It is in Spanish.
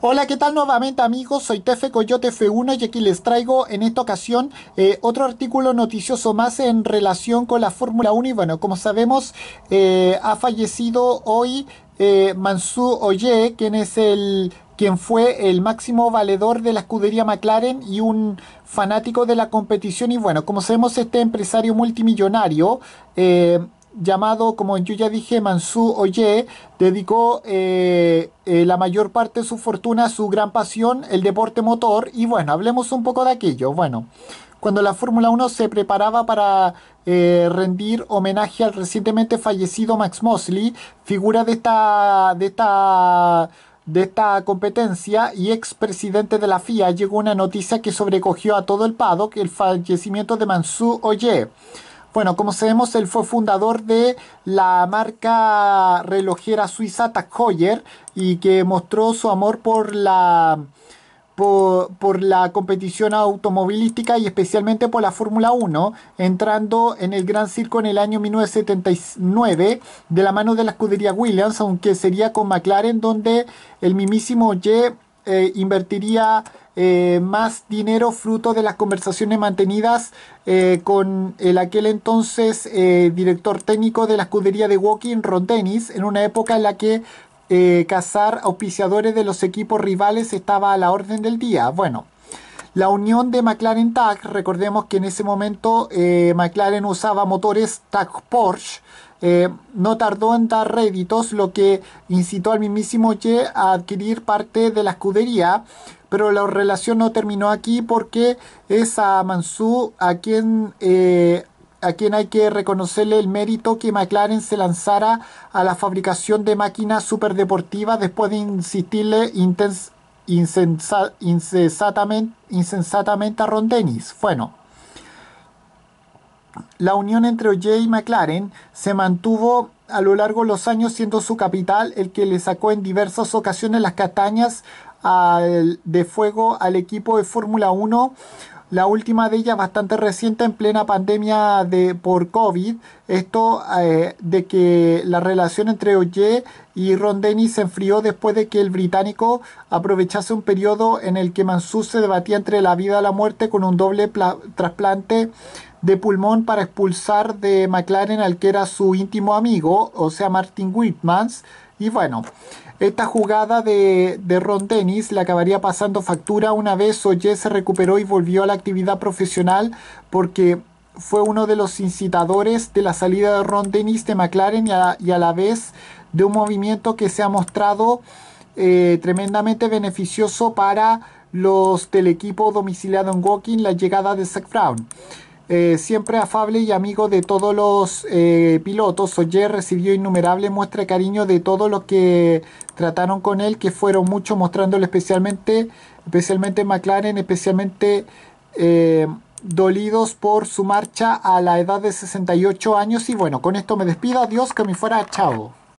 Hola, ¿qué tal nuevamente amigos? Soy Tefe Coyote F1 y aquí les traigo en esta ocasión eh, otro artículo noticioso más en relación con la Fórmula 1 y bueno, como sabemos eh, ha fallecido hoy eh, Mansu Oye, quien es el quien fue el máximo valedor de la escudería McLaren y un fanático de la competición y bueno, como sabemos este empresario multimillonario llamado, como yo ya dije, Mansú Oye, dedicó eh, eh, la mayor parte de su fortuna a su gran pasión, el deporte motor. Y bueno, hablemos un poco de aquello. Bueno, cuando la Fórmula 1 se preparaba para eh, rendir homenaje al recientemente fallecido Max Mosley, figura de esta. De esta de esta competencia y presidente de la FIA llegó una noticia que sobrecogió a todo el paddock el fallecimiento de Mansú Oye. Bueno, como sabemos, él fue fundador de la marca relojera suiza Tag y que mostró su amor por la, por, por, la competición automovilística y especialmente por la Fórmula 1, entrando en el Gran Circo en el año 1979 de la mano de la escudería Williams, aunque sería con McLaren donde el mismísimo Ye eh, invertiría eh, más dinero fruto de las conversaciones mantenidas eh, con el aquel entonces director técnico de la escudería de Walking, Ron Dennis, en una época en la que cazar auspiciadores de los equipos rivales estaba a la orden del día. Bueno, la unión de McLaren TAG, recordemos que en ese momento McLaren usaba motores TAG Porsche, eh, no tardó en dar réditos, lo que incitó al mismísimo Ye a adquirir parte de la escudería. Pero la relación no terminó aquí porque es a Mansú a quien eh, a quien hay que reconocerle el mérito que McLaren se lanzara a la fabricación de máquinas superdeportivas después de insistirle insensatamente, insensatamente a Ron Dennis. Bueno. La unión entre Oye y McLaren se mantuvo a lo largo de los años siendo su capital el que le sacó en diversas ocasiones las castañas de fuego al equipo de Fórmula 1. La última de ellas bastante reciente en plena pandemia de, por COVID. Esto eh, de que la relación entre Oye y Ron Dennis se enfrió después de que el británico aprovechase un periodo en el que Mansur se debatía entre la vida y la muerte con un doble trasplante de pulmón para expulsar de McLaren al que era su íntimo amigo, o sea, Martin Whitmans. Y bueno, esta jugada de, de Ron Dennis le acabaría pasando factura una vez Oye se recuperó y volvió a la actividad profesional porque fue uno de los incitadores de la salida de Ron Dennis de McLaren y a, la vez de un movimiento que se ha mostrado eh, tremendamente beneficioso para los del equipo domiciliado en Woking, la llegada de Zach Brown. Eh, siempre afable y amigo de todos los eh, pilotos, Oyer recibió innumerable muestra de cariño de todos los que trataron con él, que fueron muchos mostrándole especialmente, especialmente McLaren, especialmente dolidos por su marcha a la edad de 68 años. Y bueno, con esto me despido. Adiós, que me fuera. Chao.